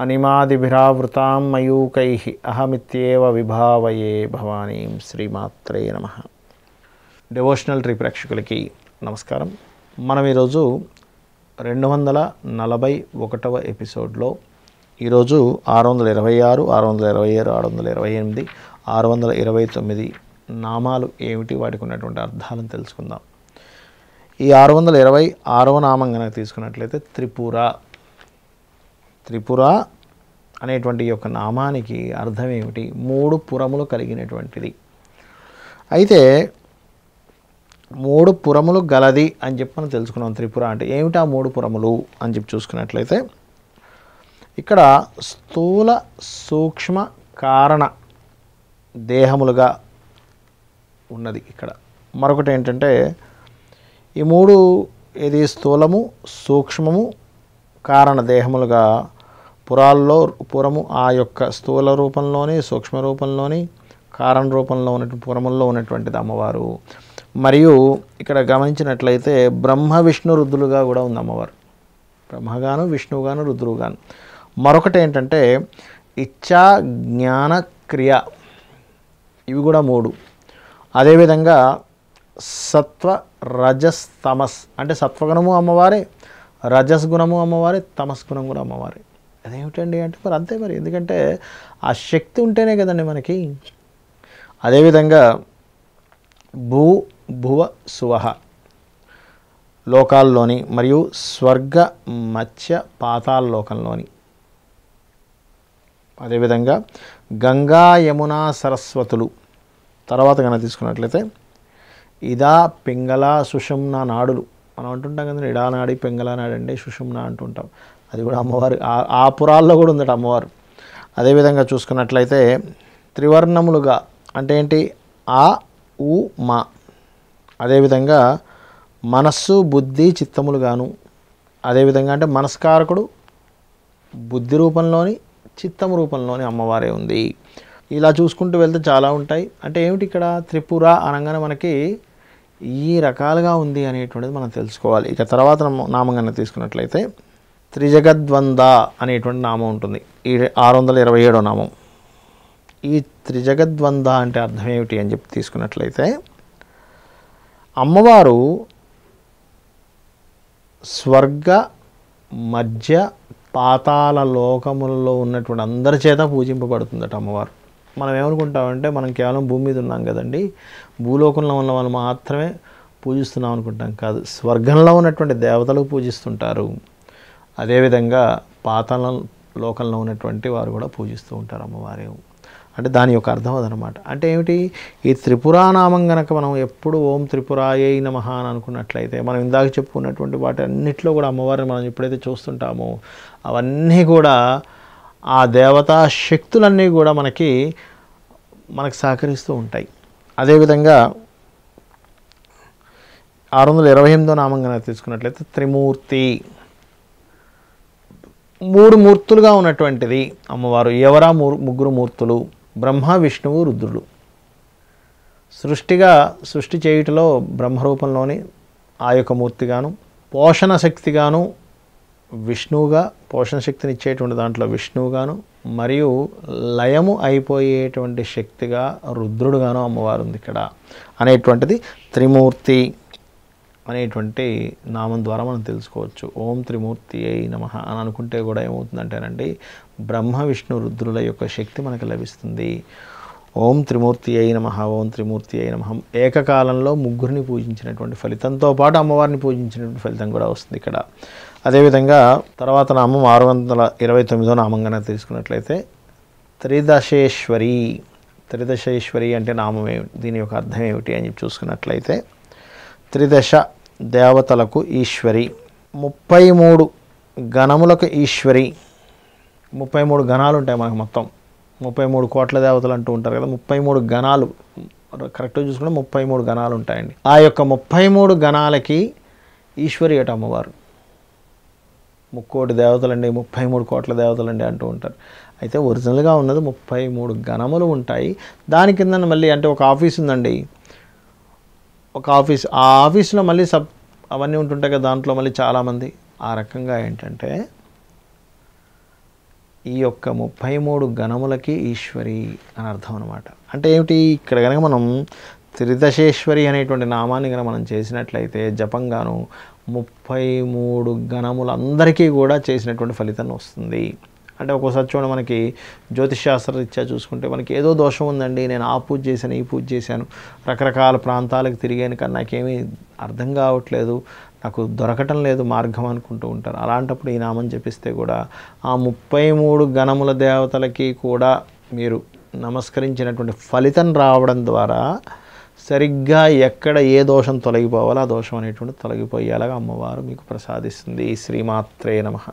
అనిమాదిభిరావృతాం మయూకై అహమిత్యేవ విభావయే భవానీ శ్రీమాత్రే నమ devotional tree ప్రేక్షకులకి నమస్కారం మనం ఈరోజు రెండు వందల నలభై ఒకటవ ఎపిసోడ్లో ఈరోజు ఆరు వందల ఇరవై ఆరు ఆరు వందల ఇరవై ఆరు ఆరు వందల ఇరవై ఎనిమిది ఆరు వందల ఇరవై తొమ్మిది నామాలు ఏమిటి వాటికి ఉన్నటువంటి అర్థాలను తెలుసుకుందాం ఈ ఆరు వందల ఇరవై ఆరవ నామం కనుక తీసుకున్నట్లయితే త్రిపుర త్రిపుర అనేటువంటి యొక్క నామానికి అర్థం ఏమిటి మూడు పురములు కలిగినటువంటిది అయితే మూడు పురములు గలది అని చెప్పి మనం తెలుసుకున్నాం త్రిపుర అంటే ఏమిటా మూడు పురములు అని చెప్పి చూసుకున్నట్లయితే ఇక్కడ స్థూల సూక్ష్మ కారణ దేహములుగా ఉన్నది ఇక్కడ మరొకటి ఏంటంటే ఈ మూడు ఏది స్థూలము సూక్ష్మము కారణ దేహములుగా పురాల్లో పురము ఆ యొక్క స్థూల రూపంలోని సూక్ష్మ రూపంలోని కారణ రూపంలో ఉన్న పురముల్లో ఉన్నటువంటిది అమ్మవారు మరియు ఇక్కడ గమనించినట్లయితే బ్రహ్మ విష్ణు రుద్రులుగా కూడా ఉంది అమ్మవారు బ్రహ్మగాను విష్ణువుగాను రుద్రుగాను మరొకటి ఏంటంటే ఇచ్చా జ్ఞాన క్రియ ఇవి కూడా మూడు అదేవిధంగా సత్వ రజస్తమస్ అంటే సత్వగుణము అమ్మవారే రజస్ గుణము అమ్మవారి తమస్ గుణం కూడా అమ్మవారి అదేమిటండి అంటే మరి అంతే మరి ఎందుకంటే ఆ శక్తి ఉంటేనే కదండి మనకి అదేవిధంగా భూ భువ సువహ లోకాల్లోని మరియు స్వర్గ మత్స్య పాతాల లోకంలోని అదేవిధంగా గంగా యమున సరస్వతులు తర్వాత కనుక తీసుకున్నట్లయితే ఇదా పింగళ సుషమ్న నాడులు మనం అంటుంటాం కదా ఇడానాడి పెంగలనాడు అంటే సుషుమ్న అంటుంటాం అది కూడా అమ్మవారి ఆ పురాల్లో కూడా ఉందట అమ్మవారు అదేవిధంగా చూసుకున్నట్లయితే త్రివర్ణములుగా అంటే ఏంటి ఆ ఉ మా అదేవిధంగా మనస్సు బుద్ధి చిత్తములుగాను అదేవిధంగా అంటే మనస్కారకుడు బుద్ధి రూపంలోని చిత్తము రూపంలోని అమ్మవారే ఉంది ఇలా చూసుకుంటూ వెళ్తే చాలా ఉంటాయి అంటే ఏమిటి ఇక్కడ త్రిపుర అనగానే మనకి ఈ రకాలుగా ఉంది అనేటువంటిది మనం తెలుసుకోవాలి ఇక తర్వాత నామంగా తీసుకున్నట్లయితే త్రిజగద్వంద అనేటువంటి నామం ఉంటుంది ఈ ఆరు వందల ఇరవై ఏడో నామం ఈ త్రిజగద్వంద అంటే అర్థం ఏమిటి అని చెప్పి తీసుకున్నట్లయితే అమ్మవారు స్వర్గ మధ్య పాతాల లోకములలో ఉన్నటువంటి అందరి చేత పూజింపబడుతుందట అమ్మవారు మనం ఏమనుకుంటామంటే మనం కేవలం భూమి మీద ఉన్నాం కదండి భూలోకంలో ఉన్న వాళ్ళు మాత్రమే పూజిస్తున్నాం అనుకుంటాం కాదు స్వర్గంలో ఉన్నటువంటి దేవతలు పూజిస్తుంటారు అదేవిధంగా పాతల లోకంలో ఉన్నటువంటి వారు కూడా పూజిస్తూ ఉంటారు అమ్మవారే అంటే దాని యొక్క అర్థం అదనమాట అంటే ఏమిటి ఈ త్రిపురానామం గనక మనం ఎప్పుడు ఓం త్రిపురాయే నమః అని అనుకున్నట్లయితే మనం ఇందాక చెప్పుకున్నటువంటి వాటి అన్నింటిలో కూడా అమ్మవారిని మనం ఎప్పుడైతే చూస్తుంటామో అవన్నీ కూడా ఆ దేవతా శక్తులన్నీ కూడా మనకి మనకు సహకరిస్తూ ఉంటాయి అదేవిధంగా ఆరు వందల ఇరవై ఎనిమిదో నామం కనుక తీసుకున్నట్లయితే త్రిమూర్తి మూడు మూర్తులుగా ఉన్నటువంటిది అమ్మవారు ఎవరా ముగ్గురు మూర్తులు బ్రహ్మ విష్ణువు రుద్రుడు సృష్టిగా సృష్టి చేయుటలో బ్రహ్మరూపంలోని ఆ యొక్క మూర్తిగాను పోషణ శక్తిగాను విష్ణువుగా పోషణ శక్తిని ఇచ్చేటువంటి దాంట్లో విష్ణువుగాను మరియు లయము అయిపోయేటువంటి శక్తిగా రుద్రుడుగాను అమ్మవారు ఉంది ఇక్కడ అనేటువంటిది త్రిమూర్తి అనేటువంటి నామం ద్వారా మనం తెలుసుకోవచ్చు ఓం త్రిమూర్తి అయి నమ అని అనుకుంటే కూడా ఏమవుతుందంటేనండి బ్రహ్మ విష్ణు రుద్రుల యొక్క శక్తి మనకు లభిస్తుంది ఓం త్రిమూర్తి అయి నమ ఓం త్రిమూర్తి అయి నమ ఏకకాలంలో ముగ్గురిని పూజించినటువంటి ఫలితంతో పాటు అమ్మవారిని పూజించినటువంటి ఫలితం కూడా వస్తుంది ఇక్కడ అదేవిధంగా తర్వాత నామం ఆరు వందల ఇరవై తొమ్మిదో నామంగా తీసుకున్నట్లయితే త్రిదశేశ్వరి త్రిదశేశ్వరి అంటే నామం దీని యొక్క అర్థం ఏమిటి అని చూసుకున్నట్లయితే త్రిదశ దేవతలకు ఈశ్వరి ముప్పై మూడు గణములకు ఈశ్వరి ముప్పై మూడు గణాలు ఉంటాయి మనకు మొత్తం ముప్పై మూడు కోట్ల దేవతలు అంటూ ఉంటారు కదా ముప్పై మూడు గణాలు కరెక్ట్గా చూసుకుంటే ముప్పై మూడు గణాలు ఉంటాయండి ఆ యొక్క ముప్పై మూడు గణాలకి ఈశ్వరి ఏట అమ్మవారు ముక్కోటి దేవతలండి ముప్పై మూడు కోట్ల దేవతలండి అంటూ ఉంటారు అయితే ఒరిజినల్గా ఉన్నది ముప్పై మూడు గణములు ఉంటాయి దాని కింద మళ్ళీ అంటే ఒక ఆఫీస్ ఉందండి ఒక ఆఫీస్ ఆ ఆఫీస్లో మళ్ళీ సబ్ అవన్నీ ఉంటుంటాయి కదా దాంట్లో మళ్ళీ చాలామంది ఆ రకంగా ఏంటంటే ఈ యొక్క ముప్పై మూడు గణములకి ఈశ్వరి అని అర్థం అనమాట అంటే ఏమిటి ఇక్కడ కనుక మనం త్రిదశేశ్వరి అనేటువంటి నామాన్ని కనుక మనం చేసినట్లయితే జపంగాను ముప్పై మూడు గణములందరికీ కూడా చేసినటువంటి ఫలితం వస్తుంది అంటే ఒక్కోసారి చూడండి మనకి రీత్యా చూసుకుంటే మనకి ఏదో దోషం ఉందండి నేను ఆ పూజ చేశాను ఈ పూజ చేశాను రకరకాల ప్రాంతాలకు తిరిగాను కానీ నాకేమీ అర్థం కావట్లేదు నాకు దొరకటం లేదు మార్గం అనుకుంటూ ఉంటారు అలాంటప్పుడు ఈ నామం చెప్పిస్తే కూడా ఆ ముప్పై మూడు గణముల దేవతలకి కూడా మీరు నమస్కరించినటువంటి ఫలితం రావడం ద్వారా సరిగ్గా ఎక్కడ ఏ దోషం తొలగిపోవాలో ఆ దోషం అనేటువంటిది తొలగిపోయేలాగా అమ్మవారు మీకు ప్రసాదిస్తుంది శ్రీమాత్రే నమ